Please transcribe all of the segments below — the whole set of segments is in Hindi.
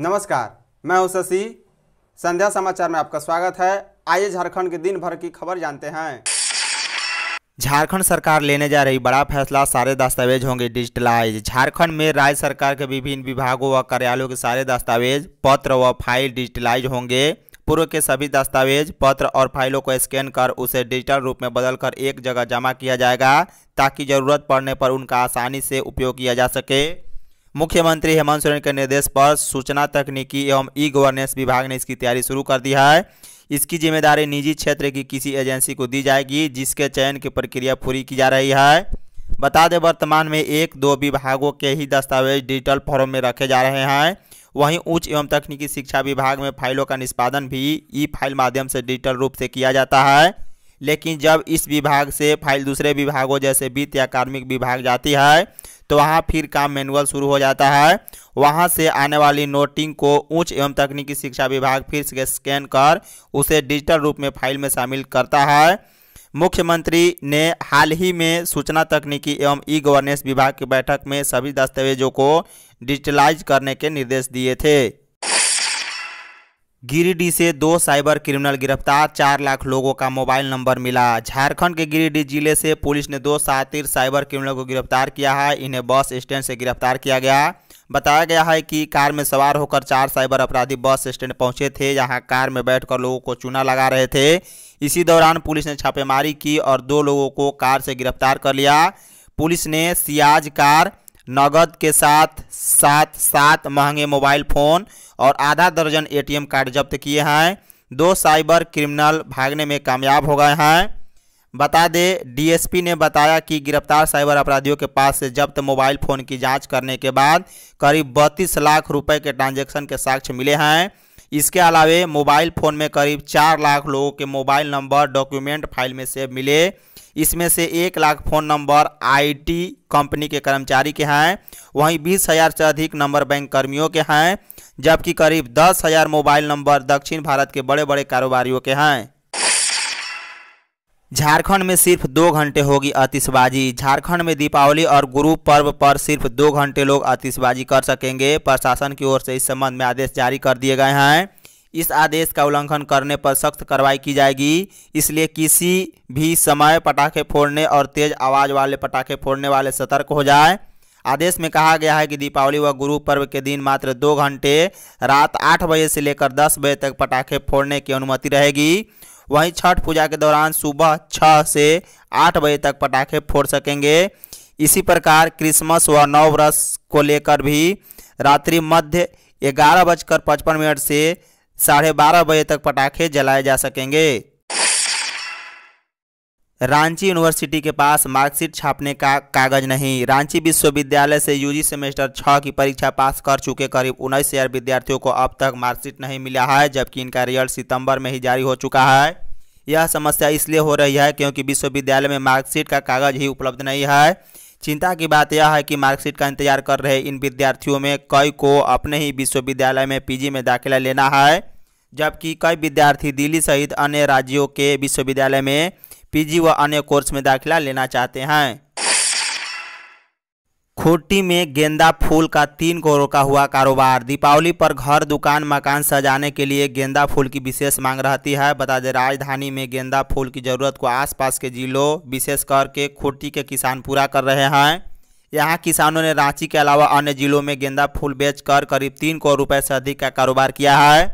नमस्कार मैं हूं शशि संध्या समाचार में आपका स्वागत है आइए झारखंड के दिन भर की खबर जानते हैं झारखंड सरकार लेने जा रही बड़ा फैसला सारे दस्तावेज होंगे डिजिटलाइज झारखंड में राज्य सरकार के विभिन्न विभागों व कार्यालयों के सारे दस्तावेज पत्र व फाइल डिजिटलाइज होंगे पूर्व के सभी दस्तावेज पत्र और फाइलों को स्कैन कर उसे डिजिटल रूप में बदलकर एक जगह जमा किया जाएगा ताकि जरूरत पड़ने पर उनका आसानी से उपयोग किया जा सके मुख्यमंत्री हेमंत सोरेन के निर्देश पर सूचना तकनीकी एवं ई गवर्नेंस विभाग ने इसकी तैयारी शुरू कर दी है इसकी जिम्मेदारी निजी क्षेत्र की किसी एजेंसी को दी जाएगी जिसके चयन की प्रक्रिया पूरी की जा रही है बता दें वर्तमान में एक दो विभागों के ही दस्तावेज डिजिटल फॉर्म में रखे जा रहे हैं वहीं उच्च एवं तकनीकी शिक्षा विभाग में फाइलों का निष्पादन भी ई फाइल माध्यम से डिजिटल रूप से किया जाता है लेकिन जब इस विभाग से फाइल दूसरे विभागों जैसे वित्त या कार्मिक विभाग जाती है तो वहाँ फिर काम मैनुअल शुरू हो जाता है वहाँ से आने वाली नोटिंग को उच्च एवं तकनीकी शिक्षा विभाग फिर से स्कैन कर उसे डिजिटल रूप में फाइल में शामिल करता है मुख्यमंत्री ने हाल ही में सूचना तकनीकी एवं ई गवर्नेंस विभाग की बैठक में सभी दस्तावेजों को डिजिटलाइज करने के निर्देश दिए थे गिरिडीह से दो साइबर क्रिमिनल गिरफ्तार चार लाख लोगों का मोबाइल नंबर मिला झारखंड के गिरिडीह जिले से पुलिस ने दो सातिर साइबर क्रिमिनल को गिरफ्तार किया है इन्हें बस स्टैंड से गिरफ्तार किया गया बताया गया है कि कार में सवार होकर चार साइबर अपराधी बस स्टैंड पहुंचे थे जहां कार में बैठकर लोगों को चूना लगा रहे थे इसी दौरान पुलिस ने छापेमारी की और दो लोगों को कार से गिरफ्तार कर लिया पुलिस ने सियाज कार नगद के साथ सात सात महंगे मोबाइल फ़ोन और आधा दर्जन एटीएम कार्ड जब्त किए हैं दो साइबर क्रिमिनल भागने में कामयाब हो गए हैं बता दें डीएसपी ने बताया कि गिरफ्तार साइबर अपराधियों के पास से जब्त मोबाइल फ़ोन की जांच करने के बाद करीब बत्तीस लाख रुपए के ट्रांजैक्शन के साक्ष्य मिले हैं इसके अलावे मोबाइल फ़ोन में करीब चार लाख लोगों के मोबाइल नंबर डॉक्यूमेंट फाइल में सेव मिले इसमें से एक lakh phone number IT company के कर्मचारी के हैं वहीं बीस हज़ार से अधिक नंबर बैंक कर्मियों के हैं जबकि करीब दस हज़ार मोबाइल नंबर दक्षिण भारत के बड़े बड़े कारोबारियों के हैं झारखंड में सिर्फ दो घंटे होगी आतिशबाजी झारखंड में दीपावली और गुरु पर्व पर सिर्फ दो घंटे लोग आतिशबाजी कर सकेंगे प्रशासन की ओर से इस संबंध में आदेश जारी कर दिए गए हैं इस आदेश का उल्लंघन करने पर सख्त कार्रवाई की जाएगी इसलिए किसी भी समय पटाखे फोड़ने और तेज आवाज़ वाले पटाखे फोड़ने वाले सतर्क हो जाए आदेश में कहा गया है कि दीपावली व गुरु पर्व के दिन मात्र दो घंटे रात आठ बजे से लेकर दस बजे तक पटाखे फोड़ने की अनुमति रहेगी वहीं छठ पूजा के दौरान सुबह छः से आठ बजे तक पटाखे फोड़ सकेंगे इसी प्रकार क्रिसमस व नववर्ष को लेकर भी रात्रि मध्य ग्यारह बजकर पचपन मिनट से साढ़े बारह बजे तक पटाखे जलाए जा सकेंगे रांची यूनिवर्सिटी के पास मार्कशीट छापने का कागज नहीं रांची विश्वविद्यालय से यूजी सेमेस्टर छः की परीक्षा पास कर चुके करीब उन्नीस हज़ार विद्यार्थियों को अब तक मार्कशीट नहीं मिला है जबकि इनका रिजल्ट सितंबर में ही जारी हो चुका है यह समस्या इसलिए हो रही है क्योंकि विश्वविद्यालय में मार्कशीट का कागज ही उपलब्ध नहीं है चिंता की बात यह है कि मार्कशीट का इंतजार कर रहे इन विद्यार्थियों में कई को अपने ही विश्वविद्यालय में पीजी में दाखिला लेना है जबकि कई विद्यार्थी दिल्ली सहित अन्य राज्यों के विश्वविद्यालय में पीजी व अन्य कोर्स में दाखिला लेना चाहते हैं खूंटी में गेंदा फूल का तीन करोड़ का हुआ कारोबार दीपावली पर घर दुकान मकान सजाने के लिए गेंदा फूल की विशेष मांग रहती है बता दें राजधानी में गेंदा फूल की ज़रूरत को आसपास के जिलों विशेष करके खूंटी के किसान पूरा कर रहे हैं यहाँ किसानों ने रांची के अलावा अन्य जिलों में गेंदा फूल बेचकर करीब तीन करोड़ रुपये से अधिक का कारोबार किया है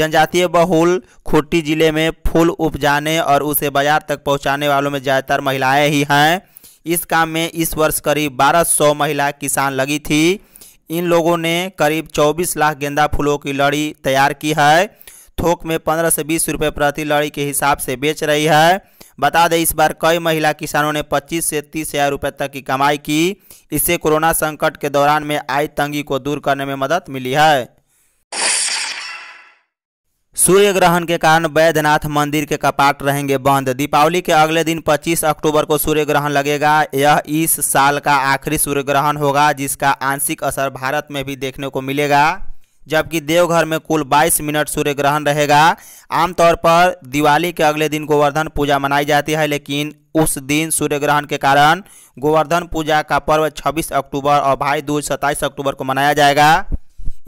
जनजातीय बहुल खूंटी जिले में फूल उपजाने और उसे बाजार तक पहुँचाने वालों में ज़्यादातर महिलाएँ ही हैं इस काम में इस वर्ष करीब 1200 महिला किसान लगी थी इन लोगों ने करीब 24 लाख गेंदा फूलों की लड़ी तैयार की है थोक में 15 से 20 रुपए प्रति लड़ी के हिसाब से बेच रही है बता दें इस बार कई महिला किसानों ने 25 से तीस हज़ार रुपये तक की कमाई की इससे कोरोना संकट के दौरान में आई तंगी को दूर करने में मदद मिली है सूर्य ग्रहण के कारण बैद्यनाथ मंदिर के कपाट रहेंगे बंद दीपावली के अगले दिन 25 अक्टूबर को सूर्य ग्रहण लगेगा यह इस साल का आखिरी सूर्य ग्रहण होगा जिसका आंशिक असर भारत में भी देखने को मिलेगा जबकि देवघर में कुल 22 मिनट सूर्य ग्रहण रहेगा आमतौर पर दिवाली के अगले दिन गोवर्धन पूजा मनाई जाती है लेकिन उस दिन सूर्य ग्रहण के कारण गोवर्धन पूजा का पर्व 26 अक्टूबर और भाई दूज 27 अक्टूबर को मनाया जाएगा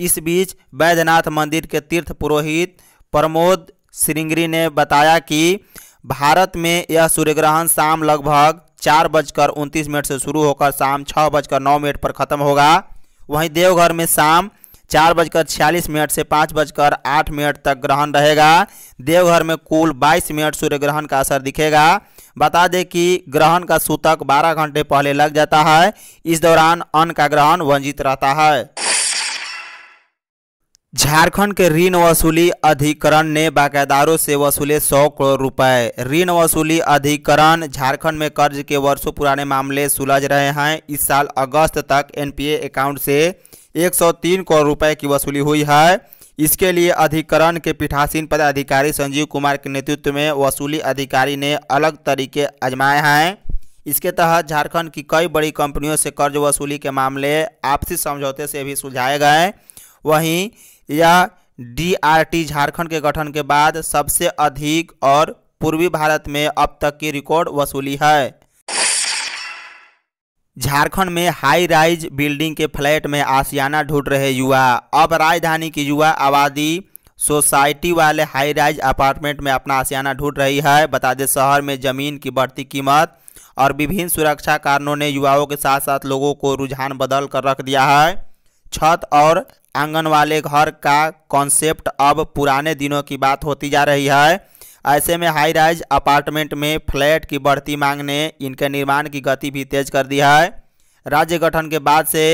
इस बीच बैद्यनाथ मंदिर के तीर्थ पुरोहित प्रमोद श्रृंगरी ने बताया कि भारत में यह सूर्यग्रहण शाम लगभग चार बजकर उनतीस मिनट से शुरू होकर शाम छः बजकर नौ मिनट पर ख़त्म होगा वहीं देवघर में शाम चार बजकर छियालीस मिनट से पाँच बजकर आठ मिनट तक ग्रहण रहेगा देवघर में कुल बाईस मिनट सूर्य ग्रहण का असर दिखेगा बता दें कि ग्रहण का सूतक बारह घंटे पहले लग जाता है इस दौरान अन्न का ग्रहण वंजित रहता है झारखंड के ऋण वसूली अधिकरण ने बाकायदारों से वसूले 100 करोड़ रुपए ऋण वसूली अधिकरण झारखंड में कर्ज के वर्षों पुराने मामले सुलझ रहे हैं इस साल अगस्त तक एनपीए अकाउंट से 103 करोड़ रुपए की वसूली हुई है इसके लिए अधिकरण के पीठासीन पदाधिकारी संजीव कुमार के नेतृत्व में वसूली अधिकारी ने अलग तरीके आजमाए हैं इसके तहत झारखंड की कई बड़ी कंपनियों से कर्ज वसूली के मामले आपसी समझौते से भी सुलझाए गए वहीं या डीआरटी झारखंड के गठन के बाद सबसे अधिक और पूर्वी भारत में अब तक की रिकॉर्ड वसूली है झारखंड में हाई राइज बिल्डिंग के फ्लैट में आसियाना ढूंढ रहे युवा अब राजधानी की युवा आबादी सोसाइटी वाले हाई राइज अपार्टमेंट में अपना आसियाना ढूंढ रही है बता दें शहर में जमीन की बढ़ती कीमत और विभिन्न सुरक्षा कारणों ने युवाओं के साथ साथ लोगों को रुझान बदल कर रख दिया है छत और आंगन वाले घर का कॉन्सेप्ट अब पुराने दिनों की बात होती जा रही है ऐसे में हाई राइज अपार्टमेंट में फ्लैट की बढ़ती मांग ने इनके निर्माण की गति भी तेज कर दी है राज्य गठन के बाद से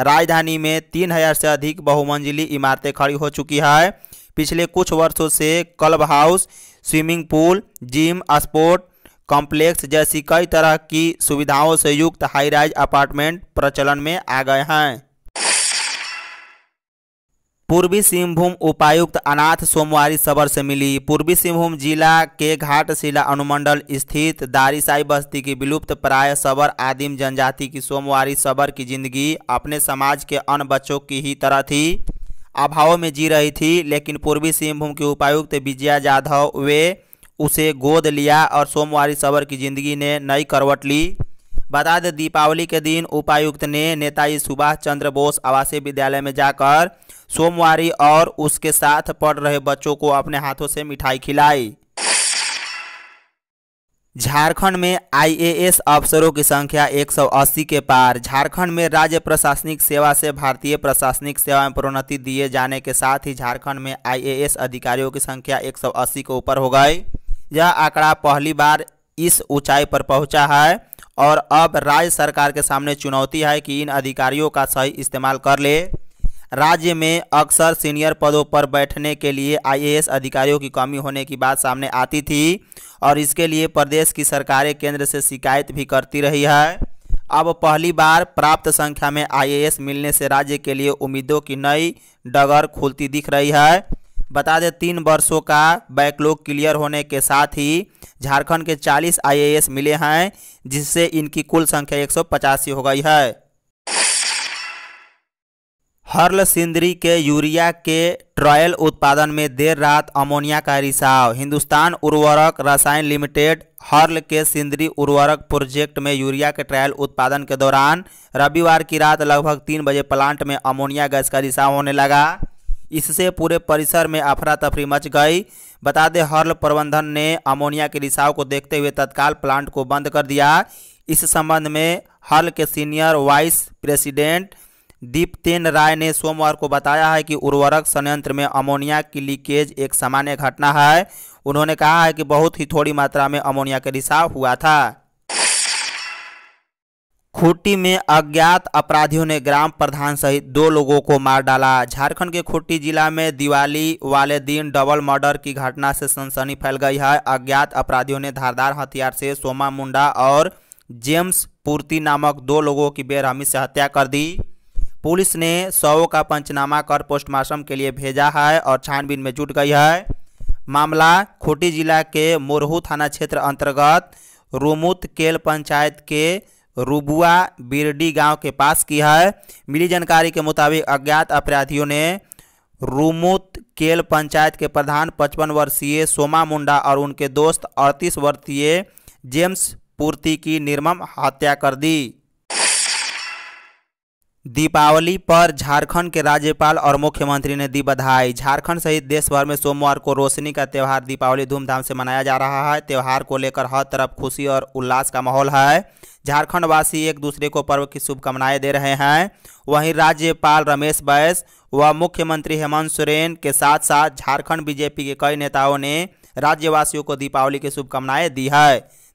राजधानी में तीन हजार से अधिक बहुमंजिली इमारतें खड़ी हो चुकी है पिछले कुछ वर्षों से club house swimming pool gym sport complex जैसी कई तरह की सुविधाओं से युक्त हाई राइज अपार्टमेंट प्रचलन में आ गए हैं पूर्वी सिंहभूम उपायुक्त अनाथ सोमवारी सबर से मिली पूर्वी सिंहभूम जिला के घाटशिला अनुमंडल स्थित दारीसाई बस्ती की विलुप्त प्राय सबर आदिम जनजाति की सोमवारी सबर की जिंदगी अपने समाज के अन्य बच्चों की ही तरह थी अभाव में जी रही थी लेकिन पूर्वी सिंहभूम के उपायुक्त विजया जाधव वे उसे गोद लिया और सोमवारी सबर की जिंदगी ने नई करवट ली बता दें दीपावली के दिन उपायुक्त ने नेताजी सुभाष चंद्र बोस आवासीय विद्यालय में जाकर सोमवार और उसके साथ पढ़ रहे बच्चों को अपने हाथों से मिठाई खिलाई झारखंड में आईएएस अफसरों की संख्या 180 के पार झारखंड में राज्य प्रशासनिक सेवा से भारतीय प्रशासनिक सेवा में प्रोन्नति दिए जाने के साथ ही झारखंड में आईएएस अधिकारियों की संख्या 180 के ऊपर हो गई यह आंकड़ा पहली बार इस ऊंचाई पर पहुंचा है और अब राज्य सरकार के सामने चुनौती है कि इन अधिकारियों का सही इस्तेमाल कर ले राज्य में अक्सर सीनियर पदों पर बैठने के लिए आईएएस अधिकारियों की कमी होने की बात सामने आती थी और इसके लिए प्रदेश की सरकारें केंद्र से शिकायत भी करती रही है अब पहली बार प्राप्त संख्या में आईएएस मिलने से राज्य के लिए उम्मीदों की नई डगर खुलती दिख रही है बता दें तीन वर्षों का बैकलॉग क्लियर होने के साथ ही झारखंड के 40 आईएएस मिले हैं जिससे इनकी कुल संख्या एक हो गई है हर्ल सिंदरी के यूरिया के ट्रायल उत्पादन में देर रात अमोनिया का रिसाव हिंदुस्तान उर्वरक रसायन लिमिटेड हर्ल के सिंदरी उर्वरक प्रोजेक्ट में यूरिया के ट्रायल उत्पादन के दौरान रविवार की रात लगभग तीन बजे प्लांट में अमोनिया गैस का रिसाव होने लगा इससे पूरे परिसर में अफरा तफरी मच गई बता दें हर्ल प्रबंधन ने अमोनिया के रिसाव को देखते हुए तत्काल प्लांट को बंद कर दिया इस संबंध में हर्ल के senior vice president Dipten Rai ने सोमवार को बताया है कि उर्वरक संयंत्र में अमोनिया की लीकेज एक सामान्य घटना है उन्होंने कहा है कि बहुत ही थोड़ी मात्रा में अमोनिया का रिसाव हुआ था खूटी में अज्ञात अपराधियों ने ग्राम प्रधान सहित दो लोगों को मार डाला झारखंड के खूटी जिला में दिवाली वाले दिन डबल मर्डर की घटना से सनसनी फैल गई है अज्ञात अपराधियों ने धारदार हथियार से सोमा मुंडा और जेम्स पूर्ति नामक दो लोगों की बेरहमी से हत्या कर दी पुलिस ने शव का पंचनामा कर पोस्टमार्टम के लिए भेजा है और छानबीन में जुट गई है मामला खूंटी जिला के मोरहू थाना क्षेत्र अंतर्गत रोमुत केल पंचायत के रुबुआ बिरडी गांव के पास की है मिली जानकारी के मुताबिक अज्ञात अपराधियों ने रुमुत केल पंचायत के प्रधान पचपन वर्षीय सोमा मुंडा और उनके दोस्त अड़तीस वर्षीय जेम्स पूर्ति की निर्मम हत्या कर दी दीपावली पर झारखंड के राज्यपाल और मुख्यमंत्री ने दी बधाई झारखंड सहित देश भर में सोमवार को रोशनी का त्यौहार दीपावली धूमधाम से मनाया जा रहा है त्यौहार को लेकर हर तरफ खुशी और उल्लास का माहौल है झारखंडवासी एक दूसरे को पर्व की शुभकामनाएं दे रहे हैं वहीं राज्यपाल रमेश बैस व मुख्यमंत्री हेमंत सोरेन के साथ साथ झारखंड बीजेपी के कई नेताओं ने राज्यवासियों को दीपावली की शुभकामनाएँ दी है